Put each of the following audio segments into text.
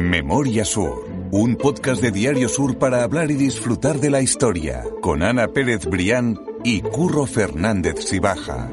Memoria Sur, un podcast de Diario Sur para hablar y disfrutar de la historia, con Ana Pérez Brián y Curro Fernández Sibaja.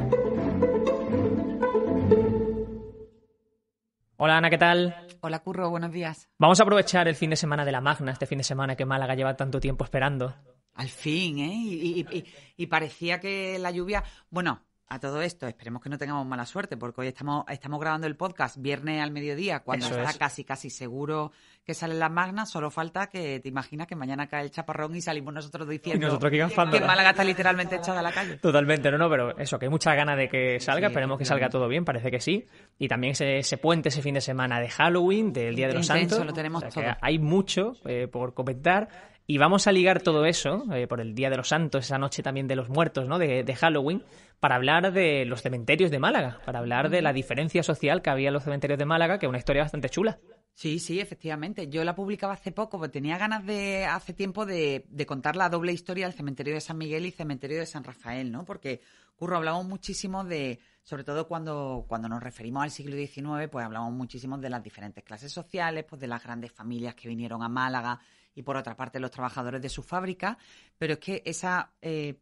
Hola Ana, ¿qué tal? Hola Curro, buenos días. Vamos a aprovechar el fin de semana de la Magna, este fin de semana que Málaga lleva tanto tiempo esperando. Al fin, ¿eh? Y, y parecía que la lluvia, bueno, a todo esto, esperemos que no tengamos mala suerte, porque hoy estamos, estamos grabando el podcast viernes al mediodía, cuando está casi, casi seguro que salen las magnas, solo falta que te imaginas que mañana cae el chaparrón y salimos nosotros diciendo que Málaga está literalmente echada a la calle. Totalmente, no, no, pero eso, que hay mucha ganas de que salga, esperemos que salga todo bien, parece que sí. Y también ese, puente ese fin de semana de Halloween, del Día de los Santos. Lo tenemos Hay mucho eh, por comentar y vamos a ligar todo eso, eh, por el Día de los Santos, esa noche también de los muertos, ¿no? De, de, Halloween, para hablar de los cementerios de Málaga, para hablar de la diferencia social que había en los cementerios de Málaga, que es una historia bastante chula. Sí, sí, efectivamente. Yo la publicaba hace poco, porque tenía ganas de, hace tiempo, de, de contar la doble historia del cementerio de San Miguel y cementerio de San Rafael, ¿no? Porque, Curro, hablamos muchísimo de, sobre todo cuando, cuando nos referimos al siglo XIX, pues hablamos muchísimo de las diferentes clases sociales, pues de las grandes familias que vinieron a Málaga y por otra parte los trabajadores de su fábrica, pero es que esa eh,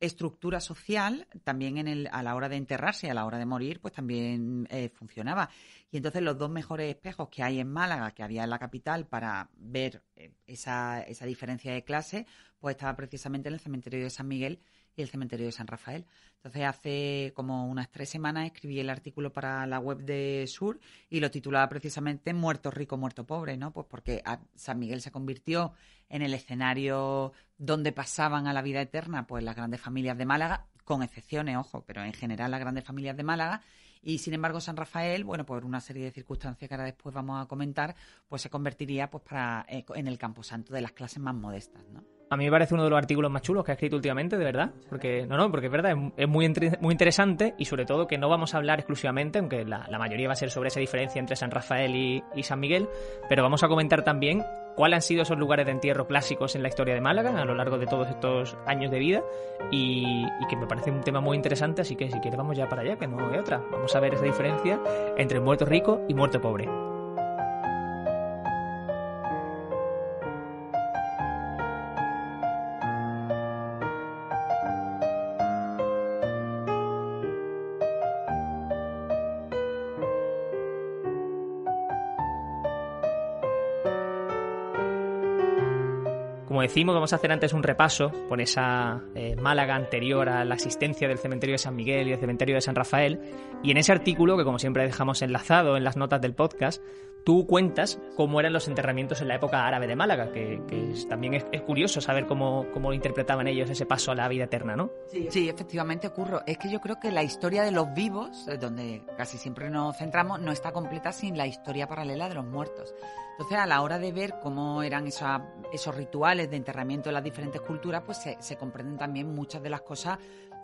estructura social también en el, a la hora de enterrarse y a la hora de morir, pues también eh, funcionaba. Y entonces los dos mejores espejos que hay en Málaga, que había en la capital, para ver eh, esa, esa diferencia de clase, pues estaba precisamente en el cementerio de San Miguel y el cementerio de San Rafael. Entonces, hace como unas tres semanas escribí el artículo para la web de Sur y lo titulaba precisamente Muerto rico, muerto pobre, ¿no? Pues porque San Miguel se convirtió en el escenario donde pasaban a la vida eterna, pues las grandes familias de Málaga, con excepciones, ojo, pero en general las grandes familias de Málaga. Y sin embargo, San Rafael, bueno, por una serie de circunstancias que ahora después vamos a comentar, pues se convertiría pues, para, eh, en el camposanto de las clases más modestas, ¿no? A mí me parece uno de los artículos más chulos que ha escrito últimamente, de verdad. Porque, no, no, porque es verdad, es, muy, muy interesante y sobre todo que no vamos a hablar exclusivamente, aunque la, mayoría va a ser sobre esa diferencia entre San Rafael y, San Miguel, pero vamos a comentar también cuáles han sido esos lugares de entierro clásicos en la historia de Málaga a lo largo de todos estos años de vida y, y, que me parece un tema muy interesante, así que si quieres vamos ya para allá, que no hay otra. Vamos a ver esa diferencia entre muerto rico y muerto pobre. decimos, vamos a hacer antes un repaso por esa eh, Málaga anterior a la existencia del cementerio de San Miguel y el cementerio de San Rafael. Y en ese artículo, que como siempre dejamos enlazado en las notas del podcast, tú cuentas cómo eran los enterramientos en la época árabe de Málaga, que, también es, curioso saber cómo, interpretaban ellos ese paso a la vida eterna, ¿no? Sí, efectivamente, Curro. Es que yo creo que la historia de los vivos, eh, donde casi siempre nos centramos, no está completa sin la historia paralela de los muertos. Entonces, a la hora de ver cómo eran esos, rituales de enterramiento en las diferentes culturas, pues se, se comprenden también muchas de las cosas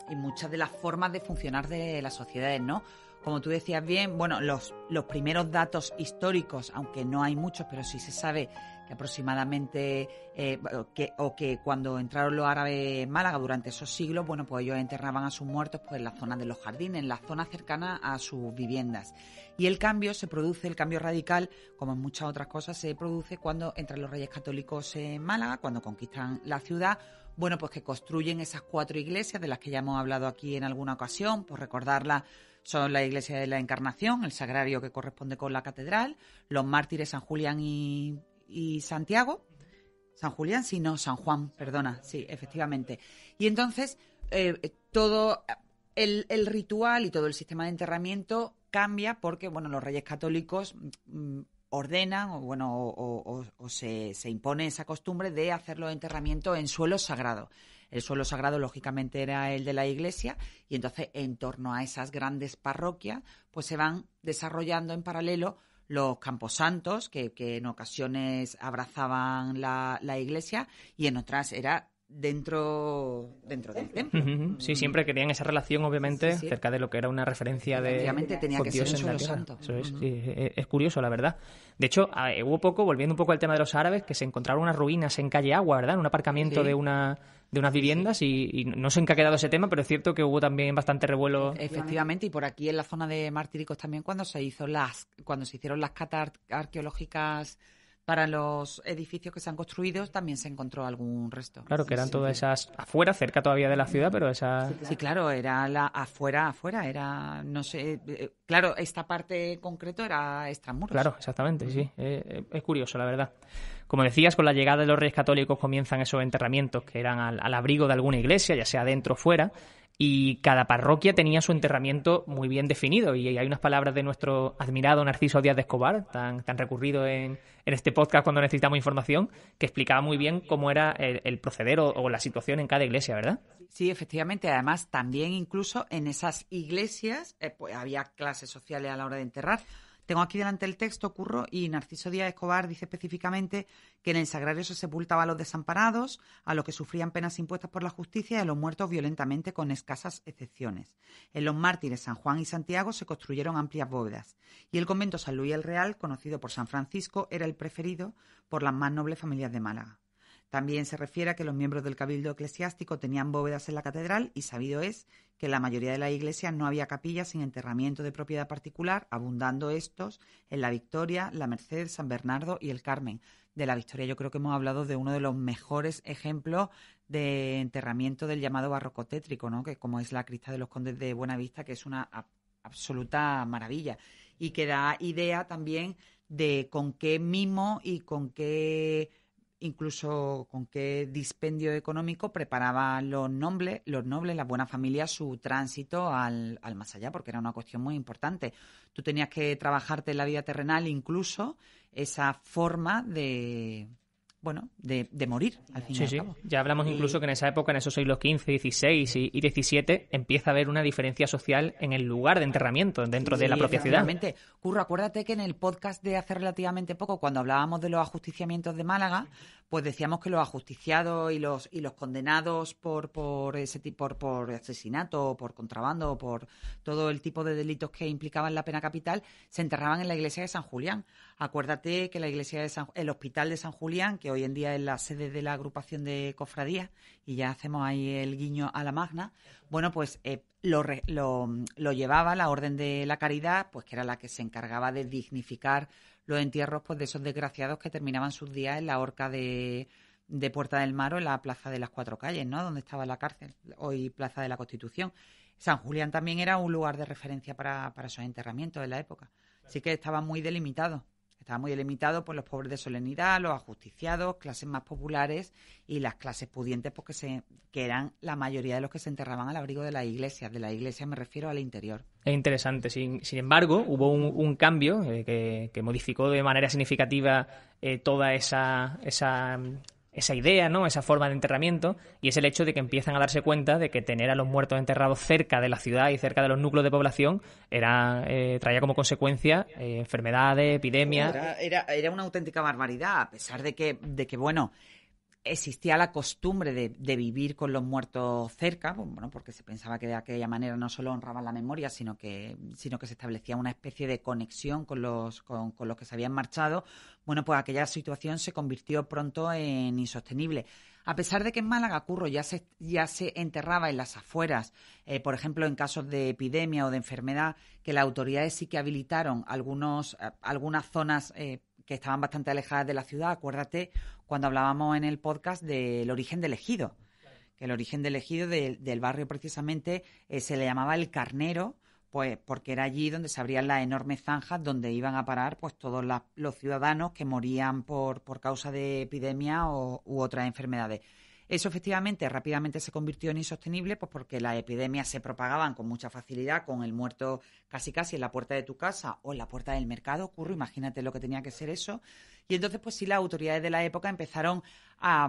y muchas de las formas de funcionar de las sociedades, ¿no? como tú decías bien, bueno, los, los primeros datos históricos, aunque no hay muchos, pero sí se sabe que aproximadamente, eh, o que cuando entraron los árabes en Málaga durante esos siglos, bueno, pues ellos enterraban a sus muertos pues, en la zona de los jardines, en la zona cercana a sus viviendas. Y el cambio se produce, el cambio radical, como en muchas otras cosas, se produce cuando entran los reyes católicos en Málaga, cuando conquistan la ciudad, bueno, pues que construyen esas cuatro iglesias de las que ya hemos hablado aquí en alguna ocasión, por recordarla, son la iglesia de la Encarnación, el sagrario que corresponde con la catedral, los mártires San Julián y, y Santiago, San Julián, si no, San Juan, perdona, sí, efectivamente. Y entonces eh, todo el, ritual y todo el sistema de enterramiento cambia porque, bueno, los reyes católicos mm, ordenan o, bueno, o, se, impone esa costumbre de hacer los enterramientos en suelo sagrado. El suelo sagrado, lógicamente, era el de la iglesia y entonces en torno a esas grandes parroquias, pues se van desarrollando en paralelo los camposantos, que, que en ocasiones abrazaban la, la iglesia y en otras era dentro dentro del templo. Sí, mm. siempre querían esa relación, obviamente, cerca de lo que era una referencia de... Obviamente tenía que ser en la santo. es, curioso, la verdad. De hecho, hubo poco, volviendo un poco al tema de los árabes, que se encontraron unas ruinas en Calle Agua, ¿verdad? En un aparcamiento de una de unas viviendas y, no sé en qué ha quedado ese tema, pero es cierto que hubo también bastante revuelo. Efectivamente, y por aquí en la zona de Martíricos también cuando se hizo las cuando se hicieron las catas arqueológicas para los edificios que se han construido también se encontró algún resto. Claro, que eran todas esas afuera, cerca todavía de la ciudad, pero esas... Sí, claro, era la afuera, afuera, era, no sé, eh, claro, esta parte concreto era extramuros. Claro, exactamente, sí, eh, eh, es, curioso, la verdad. Como decías, con la llegada de los reyes católicos comienzan esos enterramientos que eran al abrigo de alguna iglesia, ya sea dentro o fuera, y cada parroquia tenía su enterramiento muy bien definido. Y hay unas palabras de nuestro admirado Narciso Díaz de Escobar, tan, tan recurrido en, este podcast cuando necesitamos información, que explicaba muy bien cómo era el, proceder o, la situación en cada iglesia, ¿verdad? Sí, efectivamente. Además, también incluso en esas iglesias eh, pues, había clases sociales a la hora de enterrar. Tengo aquí delante el texto, Curro, y Narciso Díaz Escobar dice específicamente que en el sagrario se sepultaba a los desamparados, a los que sufrían penas impuestas por la justicia y a los muertos violentamente con escasas excepciones. En los mártires San Juan y Santiago se construyeron amplias bóvedas y el convento San Luis el Real, conocido por San Francisco, era el preferido por las más nobles familias de Málaga. También se refiere a que los miembros del cabildo eclesiástico tenían bóvedas en la catedral y sabido es que en la mayoría de las iglesias no había capillas sin enterramiento de propiedad particular, abundando estos en la Victoria, la Merced, San Bernardo y el Carmen. De la Victoria yo creo que hemos hablado de uno de los mejores ejemplos de enterramiento del llamado barroco tétrico, ¿no? que como es la crista de los condes de Buenavista, que es una absoluta maravilla y que da idea también de con qué mimo y con qué incluso con qué dispendio económico preparaba los nobles, los nobles, las buenas familias, su tránsito al, al, más allá, porque era una cuestión muy importante. Tú tenías que trabajarte en la vida terrenal incluso esa forma de, bueno, de, de, morir al final. Sí, sí. Ya hablamos incluso que en esa época, en esos siglos XV, XVI y XVII, empieza a haber una diferencia social en el lugar de enterramiento dentro de la propia ciudad. Curro, acuérdate que en el podcast de hace relativamente poco, cuando hablábamos de los ajusticiamientos de Málaga, pues decíamos que los ajusticiados y los y los condenados por por ese tipo por, por asesinato, por contrabando, por todo el tipo de delitos que implicaban la pena capital, se enterraban en la iglesia de San Julián. Acuérdate que la iglesia de San, el hospital de San Julián, que hoy en día es la sede de la agrupación de cofradías y ya hacemos ahí el guiño a la magna, bueno, pues eh, lo, lo, lo llevaba la Orden de la Caridad, pues que era la que se encargaba de dignificar los entierros pues, de esos desgraciados que terminaban sus días en la horca de, Puerta del Mar o en la Plaza de las Cuatro Calles, ¿no? Donde estaba la cárcel, hoy Plaza de la Constitución. San Julián también era un lugar de referencia para, para esos enterramientos en la época. Así que estaba muy delimitado. Estaba muy limitado por los pobres de solenidad, los ajusticiados, clases más populares y las clases pudientes, porque se, que eran la mayoría de los que se enterraban al abrigo de las iglesias. De la iglesia me refiero al interior. Es interesante. Sin, embargo, hubo un, cambio eh, que, modificó de manera significativa eh, toda esa, esa esa idea, ¿no? Esa forma de enterramiento y es el hecho de que empiezan a darse cuenta de que tener a los muertos enterrados cerca de la ciudad y cerca de los núcleos de población era eh, traía como consecuencia eh, enfermedades, epidemias. Era, era, era, una auténtica barbaridad, a pesar de que, de que bueno, existía la costumbre de, vivir con los muertos cerca, pues, bueno, porque se pensaba que de aquella manera no solo honraban la memoria, sino que, sino que se establecía una especie de conexión con los, con, los que se habían marchado. Bueno, pues aquella situación se convirtió pronto en insostenible. A pesar de que en Málaga Curro ya se, ya se enterraba en las afueras, eh, por ejemplo, en casos de epidemia o de enfermedad, que las autoridades sí que habilitaron algunos, eh, algunas zonas eh, que estaban bastante alejadas de la ciudad. Acuérdate, cuando hablábamos en el podcast del origen del ejido. Que el origen del ejido del barrio precisamente eh, se le llamaba el carnero, pues porque era allí donde se abrían las enormes zanjas donde iban a parar pues todos los ciudadanos que morían por, por causa de epidemia o, u otras enfermedades. Eso efectivamente rápidamente se convirtió en insostenible, pues porque las epidemias se propagaban con mucha facilidad, con el muerto casi casi en la puerta de tu casa o en la puerta del mercado, ocurro, imagínate lo que tenía que ser eso. Y entonces, pues sí, las autoridades de la época empezaron a,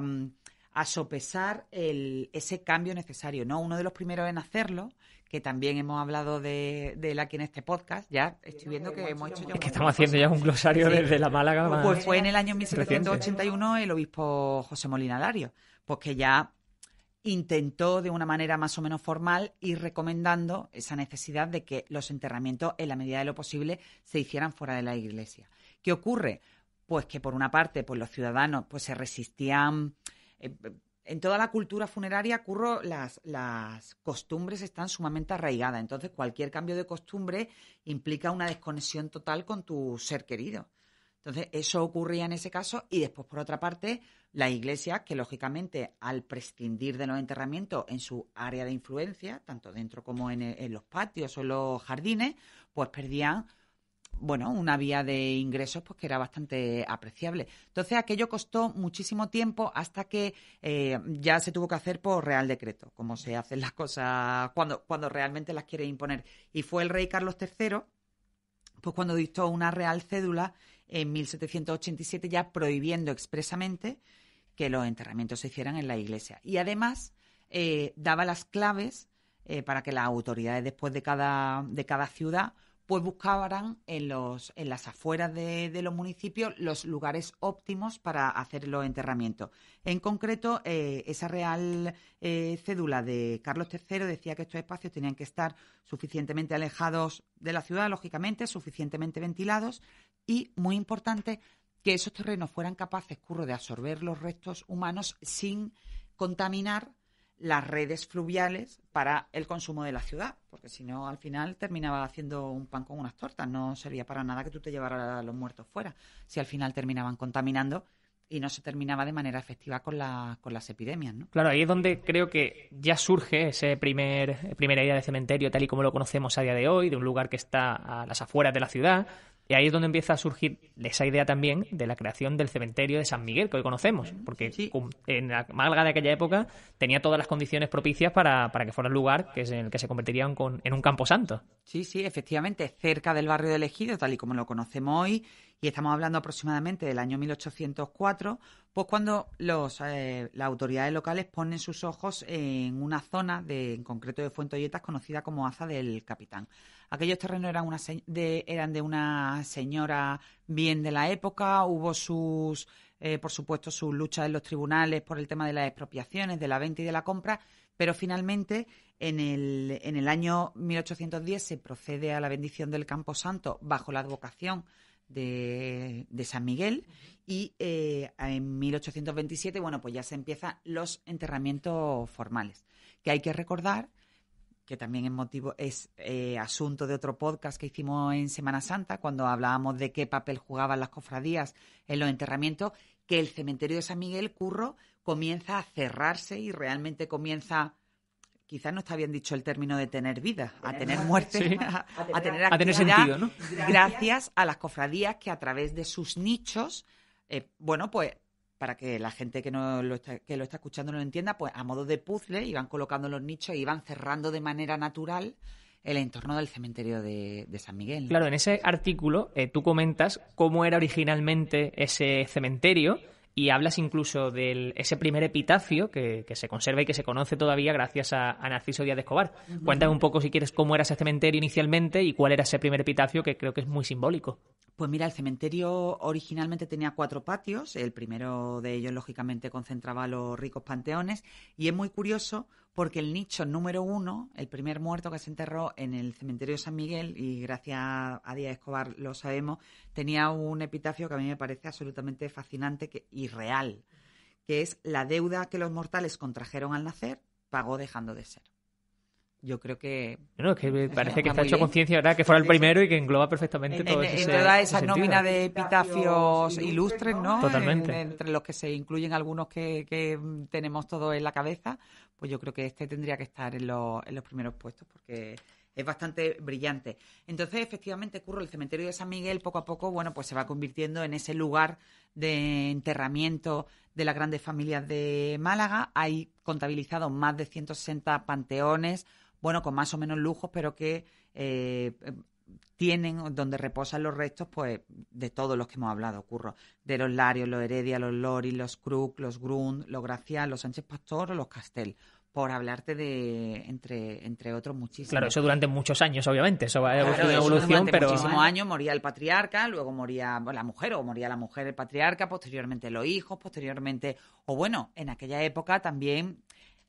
a sopesar ese cambio necesario, ¿no? Uno de los primeros en hacerlo que también hemos hablado de, de, él aquí en este podcast. Ya estoy viendo que hemos hecho es que estamos haciendo ya un glosario desde la Málaga. Pues fue en el año 1781 el obispo José Molina Lario pues que ya intentó de una manera más o menos formal ir recomendando esa necesidad de que los enterramientos, en la medida de lo posible, se hicieran fuera de la iglesia. ¿Qué ocurre? Pues que por una parte, pues los ciudadanos pues se resistían. Eh, en toda la cultura funeraria, curro, las, las costumbres están sumamente arraigadas. Entonces, cualquier cambio de costumbre implica una desconexión total con tu ser querido. Entonces, eso ocurría en ese caso y después, por otra parte, la Iglesia, que lógicamente al prescindir de los enterramientos en su área de influencia, tanto dentro como en, e, los patios o en los jardines, pues perdían bueno, una vía de ingresos pues que era bastante apreciable. Entonces aquello costó muchísimo tiempo hasta que eh, ya se tuvo que hacer por real decreto, como se hacen las cosas cuando, cuando realmente las quiere imponer. Y fue el rey Carlos III, pues cuando dictó una real cédula en 1787 ya prohibiendo expresamente que los enterramientos se hicieran en la iglesia. Y además eh, daba las claves eh, para que las autoridades después de cada, de cada ciudad pues buscaran en, los, en las afueras de, los municipios los lugares óptimos para hacer los enterramientos. En concreto, eh, esa real cédula de Carlos III decía que estos espacios tenían que estar suficientemente alejados de la ciudad, lógicamente, suficientemente ventilados y, muy importante, que esos terrenos fueran capaces, curro, de absorber los restos humanos sin contaminar las redes fluviales para el consumo de la ciudad, porque si no al final terminaba haciendo un pan con unas tortas, no servía para nada que tú te llevaras a los muertos fuera, si al final terminaban contaminando y no se terminaba de manera efectiva con, con las epidemias. ¿no? Claro, ahí es donde creo que ya surge ese primer, primera idea de cementerio tal y como lo conocemos a día de hoy, de un lugar que está a las afueras de la ciudad, y ahí es donde empieza a surgir esa idea también de la creación del cementerio de San Miguel, que hoy conocemos, porque en la Málaga de aquella época tenía todas las condiciones propicias para, para que fuera el lugar que en el que se convertiría en, en un campo santo. Sí, sí, efectivamente, cerca del barrio del Ejido, tal y como lo conocemos hoy, y estamos hablando aproximadamente del año 1804, pues cuando los, eh, las autoridades locales ponen sus ojos en una zona, de, en concreto de Fuentoyetas, conocida como Aza del Capitán. Aquellos terrenos eran, una de, eran de una señora bien de la época, hubo sus, eh, por supuesto, sus luchas en los tribunales por el tema de las expropiaciones, de la venta y de la compra, pero finalmente en el, en el año 1810 se procede a la bendición del Campo Santo bajo la advocación de, San Miguel y eh, en 1827, bueno, pues ya se empiezan los enterramientos formales, que hay que recordar que también es motivo es eh, asunto de otro podcast que hicimos en Semana Santa cuando hablábamos de qué papel jugaban las cofradías en los enterramientos, que el cementerio de San Miguel Curro comienza a cerrarse y realmente comienza quizás no está bien dicho el término de tener vida, a tener muerte, a, tener a sentido, gracias a las cofradías que a través de sus nichos, eh, bueno, pues para que la gente que, no lo está, escuchando no lo entienda, pues a modo de puzzle iban colocando los nichos y e iban cerrando de manera natural el entorno del cementerio de, San Miguel. Claro, en ese artículo eh, tú comentas cómo era originalmente ese cementerio y hablas incluso de ese primer epitafio que, se conserva y que se conoce todavía gracias a, Narciso Díaz de Escobar. Cuéntame un poco, si quieres, cómo era ese cementerio inicialmente y cuál era ese primer epitafio que creo que es muy simbólico. Pues mira, el cementerio originalmente tenía cuatro patios. El primero de ellos, lógicamente, concentraba los ricos panteones. Y es muy curioso porque el nicho número uno, el primer muerto que se enterró en el cementerio de San Miguel, y gracias a Díaz Escobar lo sabemos, tenía un epitafio que a mí me parece absolutamente fascinante y real, que es la deuda que los mortales contrajeron al nacer, pagó dejando de ser. Yo creo que... Bueno, es que parece que está hecho conciencia ahora que fuera el primero y que engloba perfectamente todo ese, en toda esa nómina de epitafios ilustres, ¿no? Totalmente. entre los que se incluyen algunos que, que tenemos todos en la cabeza, pues yo creo que este tendría que estar en los, primeros puestos porque es bastante brillante. Entonces, efectivamente, Curro, el cementerio de San Miguel, poco a poco, bueno, pues se va convirtiendo en ese lugar de enterramiento de las grandes familias de Málaga. Hay contabilizados más de 160 panteones, bueno, con más o menos lujos, pero que eh, tienen, donde reposan los restos, pues, de todos los que hemos hablado, curro, de los Larios, los Heredia, los Lori, los Krug, los Grund, los Gracia, los Sánchez Pastor o los Castel por hablarte de entre entre otros muchísimos. Claro, eso durante muchos años, obviamente, eso va a evolución, pero muchísimos años moría el patriarca, luego moría la mujer o moría la mujer el patriarca, posteriormente los hijos, posteriormente o bueno, en aquella época también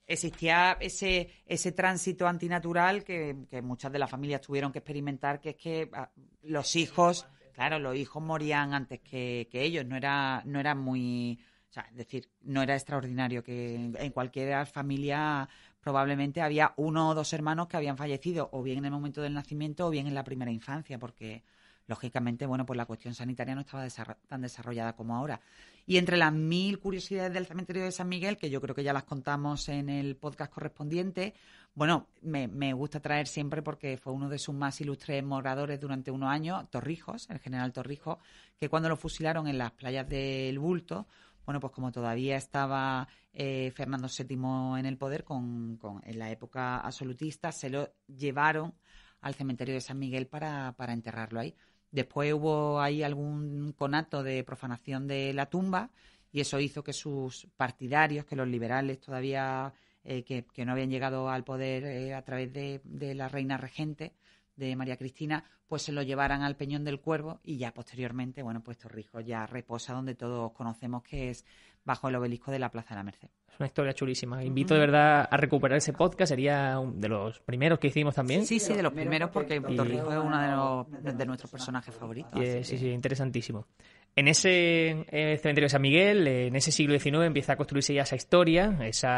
existía ese, ese tránsito antinatural que, muchas de las familias tuvieron que experimentar, que es que ah, los hijos, claro, los hijos morían antes que, que ellos, no era, no era muy... O sea, es decir, no era extraordinario que en cualquier familia probablemente había uno o dos hermanos que habían fallecido, o bien en el momento del nacimiento o bien en la primera infancia, porque Lógicamente, bueno, pues la cuestión sanitaria no estaba tan desarrollada como ahora. Y entre las mil curiosidades del cementerio de San Miguel, que yo creo que ya las contamos en el podcast correspondiente, bueno, me, gusta traer siempre porque fue uno de sus más ilustres moradores durante unos años, Torrijos, el general Torrijos, que cuando lo fusilaron en las playas del Bulto, bueno, pues como todavía estaba eh, Fernando VII en el poder, con, con, en la época absolutista, se lo llevaron al cementerio de San Miguel para, para enterrarlo ahí. Después hubo ahí algún conato de profanación de la tumba y eso hizo que sus partidarios, que los liberales todavía eh, que, no habían llegado al poder eh, a través de, de, la reina regente de María Cristina, pues se lo llevaran al Peñón del Cuervo y ya posteriormente, bueno, pues Torrijos ya reposa donde todos conocemos que es bajo el obelisco de la Plaza de la Merced. Es una historia chulísima. Invito de verdad a recuperar ese podcast. Sería de los primeros que hicimos también. Sí, sí, de los primeros porque Torrijos es uno de, de nuestros personajes favoritos. sí, sí, interesantísimo. En ese cementerio de San Miguel, en ese siglo XIX, empieza a construirse ya esa historia, esos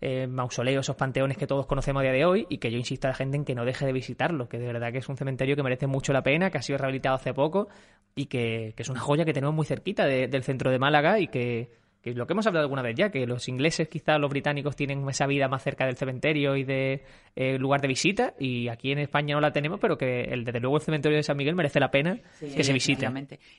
eh, mausoleos, esos panteones que todos conocemos a día de hoy y que yo insisto a la gente en que no deje de visitarlo, que de verdad que es un cementerio que merece mucho la pena, que ha sido rehabilitado hace poco y que, es una joya que tenemos muy cerquita del centro de Málaga y que lo que hemos hablado alguna vez ya, que los ingleses, quizás los británicos, tienen esa vida más cerca del cementerio y de eh, lugar de visita, y aquí en España no la tenemos, pero que desde luego el cementerio de San Miguel merece la pena que se visite.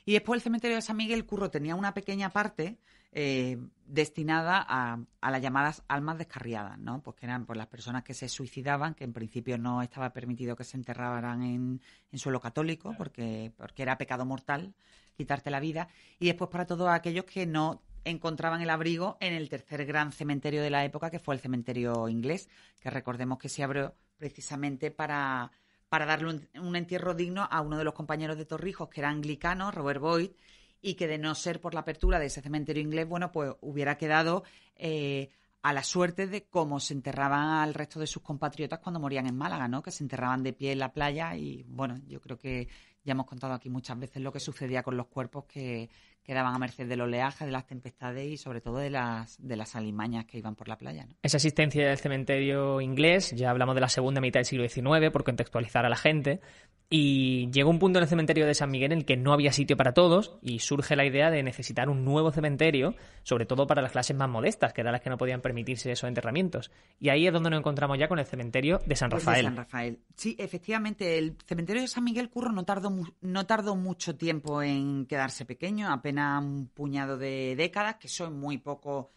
Y después el cementerio de San Miguel, Curro tenía una pequeña parte eh, destinada a, a, las llamadas almas descarriadas, ¿no? Pues que eran pues, las personas que se suicidaban, que en principio no estaba permitido que se enterraran en, en suelo católico, porque, porque era pecado mortal quitarte la vida, y después para todos aquellos que no encontraban el abrigo en el tercer gran cementerio de la época, que fue el cementerio inglés, que recordemos que se abrió precisamente para, para darle un, entierro digno a uno de los compañeros de Torrijos, que era anglicano, Robert Boyd, y que de no ser por la apertura de ese cementerio inglés, bueno, pues hubiera quedado eh, a la suerte de cómo se enterraban al resto de sus compatriotas cuando morían en Málaga, ¿no? Que se enterraban de pie en la playa y, bueno, yo creo que ya hemos contado aquí muchas veces lo que sucedía con los cuerpos que, quedaban a merced del oleaje, de las tempestades y sobre todo de las, de las alimañas que iban por la playa. Esa existencia del cementerio inglés, ya hablamos de la segunda mitad del siglo XIX por contextualizar a la gente, y llegó un punto en el cementerio de San Miguel en el que no había sitio para todos y surge la idea de necesitar un nuevo cementerio, sobre todo para las clases más modestas, que eran las que no podían permitirse esos enterramientos. Y ahí es donde nos encontramos ya con el cementerio de San Rafael. Rafael. Sí, efectivamente, el cementerio de San Miguel Curro no tardó, no tardó mucho tiempo en quedarse pequeño, apenas un puñado de décadas, que son muy poco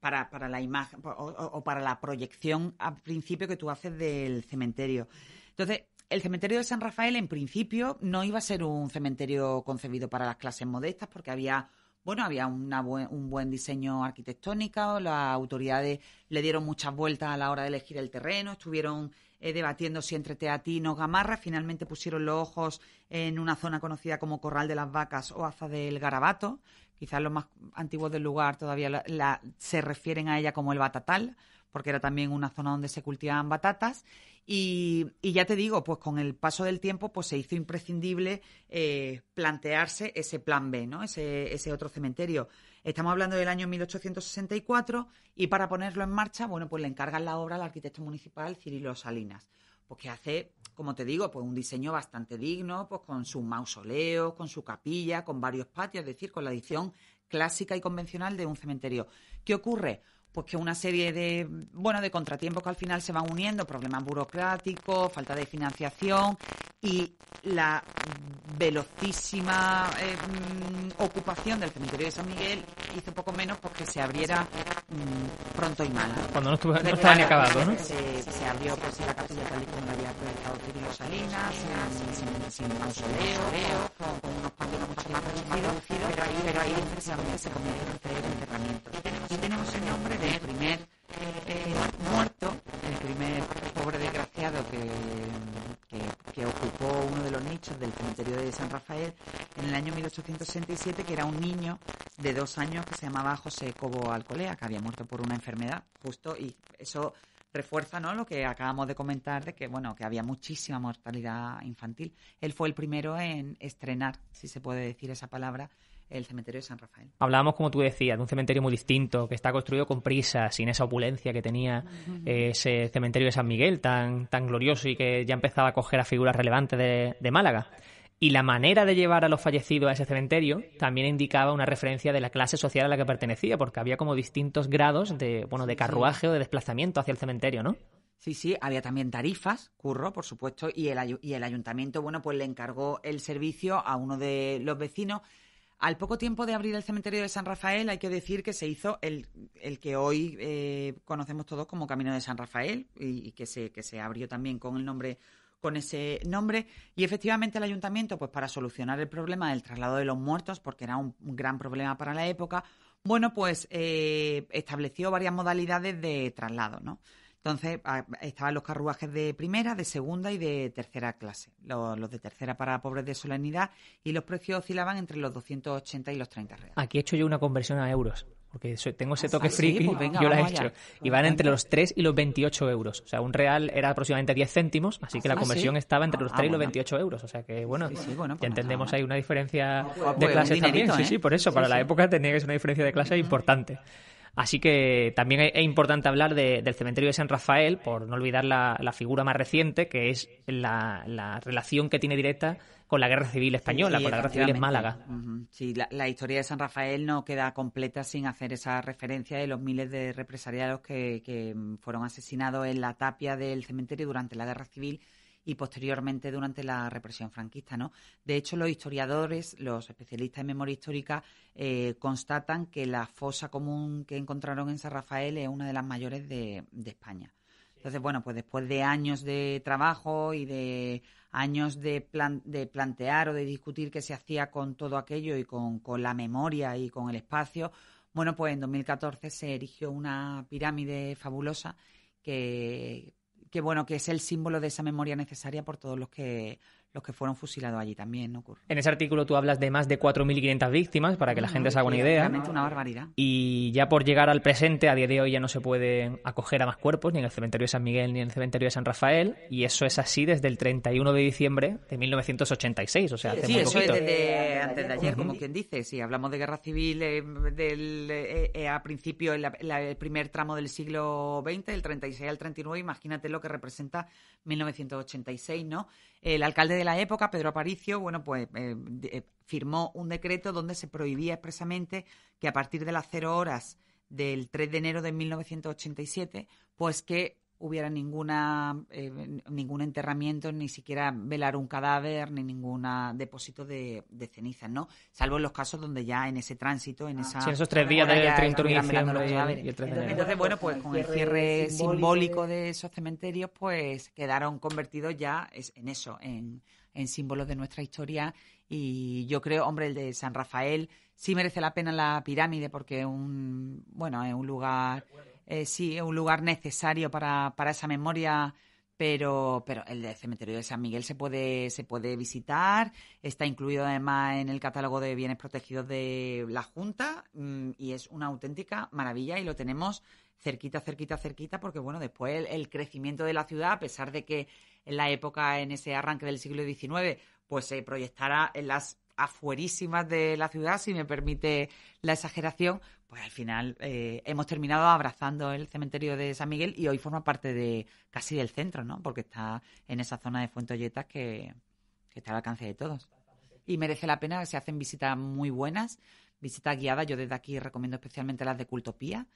para, la imagen o, para la proyección al principio que tú haces del cementerio. Entonces, el cementerio de San Rafael, en principio, no iba a ser un cementerio concebido para las clases modestas, porque había bueno, había un buen diseño arquitectónico, las autoridades le dieron muchas vueltas a la hora de elegir el terreno, estuvieron eh, debatiendo si entre Teatinos o Gamarra. Finalmente pusieron los ojos en una zona conocida como Corral de las Vacas o Aza del Garabato. Quizás los más antiguos del lugar todavía se refieren a ella como el Batatal, porque era también una zona donde se cultivaban batatas. Y, ya te digo, pues con el paso del tiempo, pues se hizo imprescindible eh, plantearse ese plan B, ¿no? ese otro cementerio. Estamos hablando del año 1864 y para ponerlo en marcha, bueno, pues le encargan la obra al arquitecto municipal Cirilo Salinas, pues que hace, como te digo, pues un diseño bastante digno, pues con sus mausoleos, con su capilla, con varios patios, es decir, con la edición clásica y convencional de un cementerio. ¿Qué ocurre? pues que una serie de, bueno, de contratiempos que al final se van uniendo, problemas burocráticos, falta de financiación y la velocísima eh, mm, ocupación del cementerio de San Miguel hizo poco menos porque pues se abriera mm, pronto y mal. Cuando no, estuvo, no estaba ni acabado, ¿no? Se, se, abrió pues, la capilla tal y como había proyectado de Salinas, sin, mausoleo, con, unos cuantos mucho más reducidos, pero ahí, pero ahí precisamente se convirtió en enterramientos. 1867, que era un niño de dos años que se llamaba José Cobo Alcolea, que había muerto por una enfermedad, justo, y eso refuerza ¿no? lo que acabamos de comentar de que bueno que había muchísima mortalidad infantil. Él fue el primero en estrenar, si se puede decir esa palabra, el cementerio de San Rafael. Hablábamos, como tú decías, de un cementerio muy distinto, que está construido con prisa, sin esa opulencia que tenía ese cementerio de San Miguel, tan, tan glorioso y que ya empezaba a coger a figuras relevantes de Málaga. Y la manera de llevar a los fallecidos a ese cementerio también indicaba una referencia de la clase social a la que pertenecía, porque había como distintos grados de, bueno, de carruaje o de desplazamiento hacia el cementerio, ¿no? Sí, sí, había también tarifas, curro, por supuesto, y el, el ayuntamiento, bueno, pues le encargó el servicio a uno de los vecinos. Al poco tiempo de abrir el cementerio de San Rafael, hay que decir que se hizo el, que hoy eh, conocemos todos como Camino de San Rafael y, que, se, que se abrió también con el nombre con ese nombre. Y efectivamente el ayuntamiento, pues para solucionar el problema del traslado de los muertos, porque era un gran problema para la época, bueno, pues eh, estableció varias modalidades de traslado, ¿no? Entonces ah, estaban los carruajes de primera, de segunda y de tercera clase. Los, de tercera para pobres de solenidad, y los precios oscilaban entre los 280 y los 30 reales. Aquí he hecho yo una conversión a euros porque tengo ese ah, toque pues friki, yo la he hecho. Y van entre los 3 y los 28 euros. O sea, un real era aproximadamente 10 céntimos, así que la ah, conversión estaba entre los 3 ah, y los 28 euros. O sea que, bueno, ya pues entendemos ahí hay una diferencia pues de clases también. Sí, sí, ¿eh? por eso, para la época tenía que ser una diferencia de clase importante. Así que también es importante hablar del cementerio de San Rafael, por no olvidar la, figura más reciente, que es la relación que tiene directa con la Guerra Civil Española, con la Guerra Civil en Málaga. Sí, la, historia de San Rafael no queda completa sin hacer esa referencia de los miles de represariados que, fueron asesinados en la tapia del cementerio durante la Guerra Civil y posteriormente durante la represión franquista. ¿no? De hecho, los historiadores, los especialistas en memoria histórica, eh, constatan que la fosa común que encontraron en San Rafael es una de las mayores de España. Entonces, bueno, pues después de años de trabajo y de años de, plan, de plantear o de discutir qué se hacía con todo aquello y con, la memoria y con el espacio, bueno, pues en 2014 se erigió una pirámide fabulosa que, que, bueno, que es el símbolo de esa memoria necesaria por todos los que, los que fueron fusilados allí también ocurre. En ese artículo tú hablas de más de 4.500 víctimas, para que la mm, gente se haga una idea. Realmente una barbaridad. Y ya por llegar al presente, a día de hoy ya no se pueden acoger a más cuerpos, ni en el cementerio de San Miguel ni en el cementerio de San Rafael, y eso es así desde el 31 de diciembre de 1986, o sea, hace sí, eso es desde antes de ayer, como quien dice. Si hablamos de guerra civil eh, del, eh, eh, a principio, el, el primer tramo del siglo XX, del 36 al 39, imagínate lo que representa 1986, ¿no? El alcalde de la época, Pedro Aparicio, bueno, pues eh, eh, firmó un decreto donde se prohibía expresamente que a partir de las cero horas del 3 de enero de 1987, pues que hubiera ninguna, eh, ningún enterramiento, ni siquiera velar un cadáver, ni ningún depósito de, de, cenizas, ¿no? Salvo en los casos donde ya en ese tránsito, en ah. esa... Sí, esos tres días de diciembre y el Entonces, bueno, pues con el cierre simbólico de esos cementerios, pues quedaron convertidos ya en eso, en, en símbolos de nuestra historia y yo creo, hombre, el de San Rafael sí merece la pena la pirámide porque un bueno, es un lugar eh, sí, un lugar necesario para, para esa memoria pero, pero el cementerio de San Miguel se puede, se puede visitar, está incluido además en el catálogo de bienes protegidos de la Junta mm, y es una auténtica maravilla y lo tenemos cerquita, cerquita, cerquita, porque bueno, después el, crecimiento de la ciudad, a pesar de que en la época, en ese arranque del siglo XIX, pues se proyectara en las afuerísimas de la ciudad, si me permite la exageración, pues al final eh, hemos terminado abrazando el cementerio de San Miguel y hoy forma parte de casi del centro, ¿no? Porque está en esa zona de Fuentolletas que, está al alcance de todos. Y merece la pena, se hacen visitas muy buenas, visitas guiadas, yo desde aquí recomiendo especialmente las de Cultopía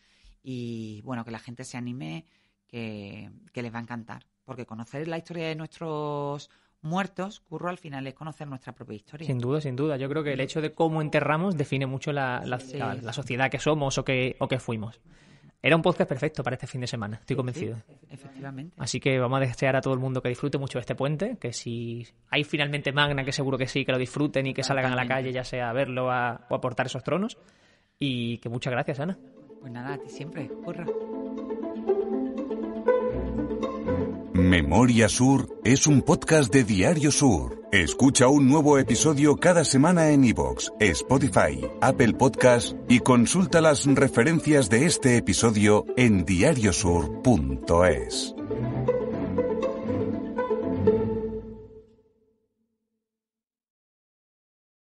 y bueno, que la gente se anime, que les va a encantar, porque conocer la historia de nuestros muertos, Curro, al final es conocer nuestra propia historia. Sin duda, sin duda. Yo creo que el hecho de cómo enterramos define mucho la, la, sociedad que somos o que, o que fuimos. Era un podcast perfecto para este fin de semana, estoy convencido. efectivamente. Así que vamos a desear a todo el mundo que disfrute mucho de este puente, que si hay finalmente Magna, que seguro que sí, que lo disfruten y que salgan a la calle, ya sea a verlo o a aportar esos tronos. Y que muchas gracias, Ana. Pues nada, a ti siempre, Curro. Memoria Sur es un podcast de Diario Sur. Escucha un nuevo episodio cada semana en iVoox, Spotify, Apple Podcast y consulta las referencias de este episodio en diariosur.es.